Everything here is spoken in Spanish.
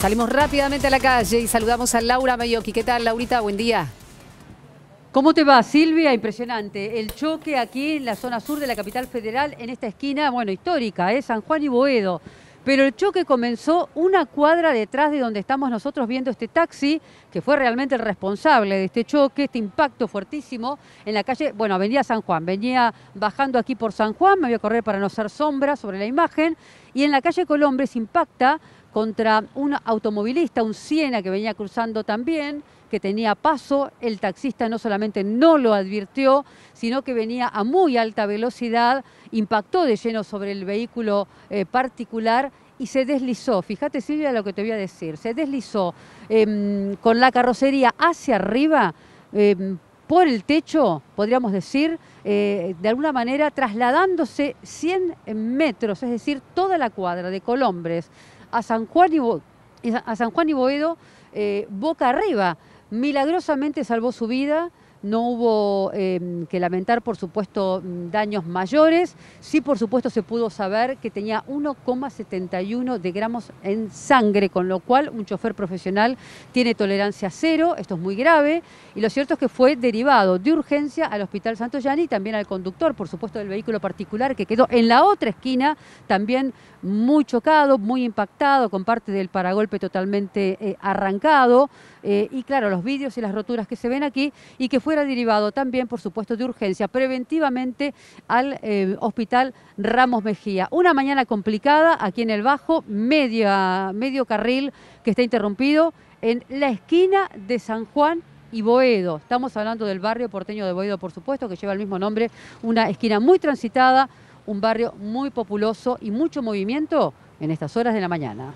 Salimos rápidamente a la calle y saludamos a Laura Mayoki. ¿Qué tal, Laurita? Buen día. ¿Cómo te va, Silvia? Impresionante. El choque aquí en la zona sur de la capital federal, en esta esquina, bueno, histórica, es ¿eh? San Juan y Boedo. Pero el choque comenzó una cuadra detrás de donde estamos nosotros viendo este taxi, que fue realmente el responsable de este choque, este impacto fuertísimo en la calle, bueno, venía San Juan. Venía bajando aquí por San Juan, me voy a correr para no hacer sombra sobre la imagen, y en la calle Colombres impacta contra un automovilista, un Siena que venía cruzando también, que tenía paso, el taxista no solamente no lo advirtió, sino que venía a muy alta velocidad, impactó de lleno sobre el vehículo eh, particular y se deslizó. Fíjate Silvia lo que te voy a decir, se deslizó em, con la carrocería hacia arriba. Em, por el techo, podríamos decir, eh, de alguna manera trasladándose 100 metros, es decir, toda la cuadra de Colombres a San Juan y, a San Juan y Boedo, eh, boca arriba. Milagrosamente salvó su vida no hubo em, que lamentar, por supuesto, daños mayores. Sí, por supuesto, se pudo saber que tenía 1,71 de gramos en sangre, con lo cual un chofer profesional tiene tolerancia cero, esto es muy grave, y lo cierto es que fue derivado de urgencia al Hospital Santo y también al conductor, por supuesto, del vehículo particular que quedó en la otra esquina, también muy chocado, muy impactado, con parte del paragolpe totalmente eh, arrancado, eh, y claro, los vídeos y las roturas que se ven aquí, y que fuera derivado también, por supuesto, de urgencia preventivamente al eh, hospital Ramos Mejía. Una mañana complicada aquí en el Bajo, medio carril que está interrumpido en la esquina de San Juan y Boedo. Estamos hablando del barrio porteño de Boedo, por supuesto, que lleva el mismo nombre, una esquina muy transitada, un barrio muy populoso y mucho movimiento en estas horas de la mañana.